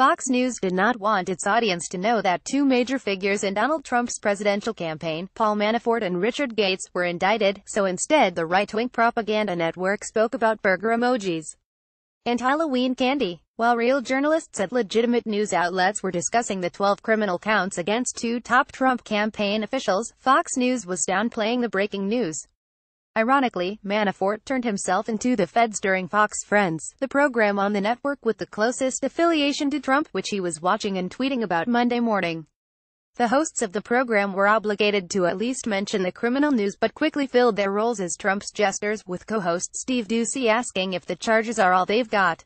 Fox News did not want its audience to know that two major figures in Donald Trump's presidential campaign, Paul Manafort and Richard Gates, were indicted, so instead the right-wing propaganda network spoke about burger emojis and Halloween candy. While real journalists at legitimate news outlets were discussing the 12 criminal counts against two top Trump campaign officials, Fox News was downplaying the breaking news. Ironically, Manafort turned himself into the feds during Fox Friends, the program on the network with the closest affiliation to Trump, which he was watching and tweeting about Monday morning. The hosts of the program were obligated to at least mention the criminal news but quickly filled their roles as Trump's jesters, with co-host Steve Ducey asking if the charges are all they've got.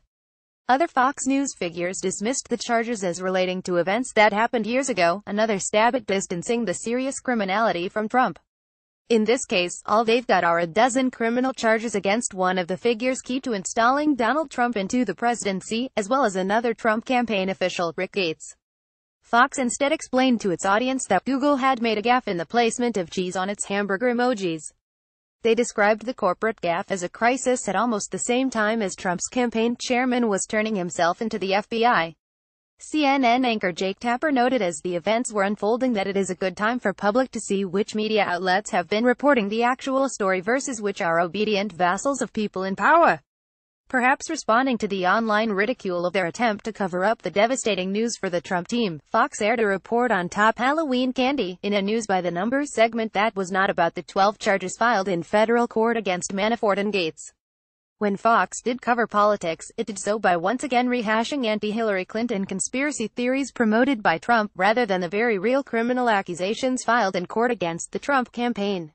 Other Fox News figures dismissed the charges as relating to events that happened years ago, another stab at distancing the serious criminality from Trump. In this case, all they've got are a dozen criminal charges against one of the figures key to installing Donald Trump into the presidency, as well as another Trump campaign official, Rick Gates. Fox instead explained to its audience that Google had made a gaffe in the placement of cheese on its hamburger emojis. They described the corporate gaffe as a crisis at almost the same time as Trump's campaign chairman was turning himself into the FBI. CNN anchor Jake Tapper noted as the events were unfolding that it is a good time for public to see which media outlets have been reporting the actual story versus which are obedient vassals of people in power. Perhaps responding to the online ridicule of their attempt to cover up the devastating news for the Trump team, Fox aired a report on top Halloween candy, in a News by the Numbers segment that was not about the 12 charges filed in federal court against Manafort and Gates. When Fox did cover politics, it did so by once again rehashing anti-Hillary Clinton conspiracy theories promoted by Trump rather than the very real criminal accusations filed in court against the Trump campaign.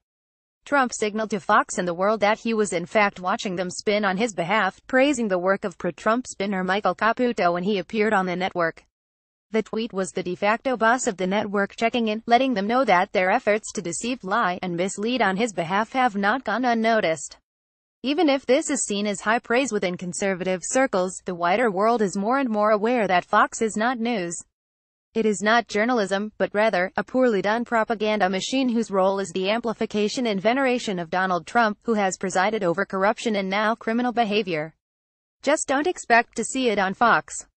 Trump signaled to Fox and the world that he was in fact watching them spin on his behalf, praising the work of pro-Trump spinner Michael Caputo when he appeared on the network. The tweet was the de facto boss of the network checking in, letting them know that their efforts to deceive, lie, and mislead on his behalf have not gone unnoticed. Even if this is seen as high praise within conservative circles, the wider world is more and more aware that Fox is not news. It is not journalism, but rather, a poorly done propaganda machine whose role is the amplification and veneration of Donald Trump, who has presided over corruption and now criminal behavior. Just don't expect to see it on Fox.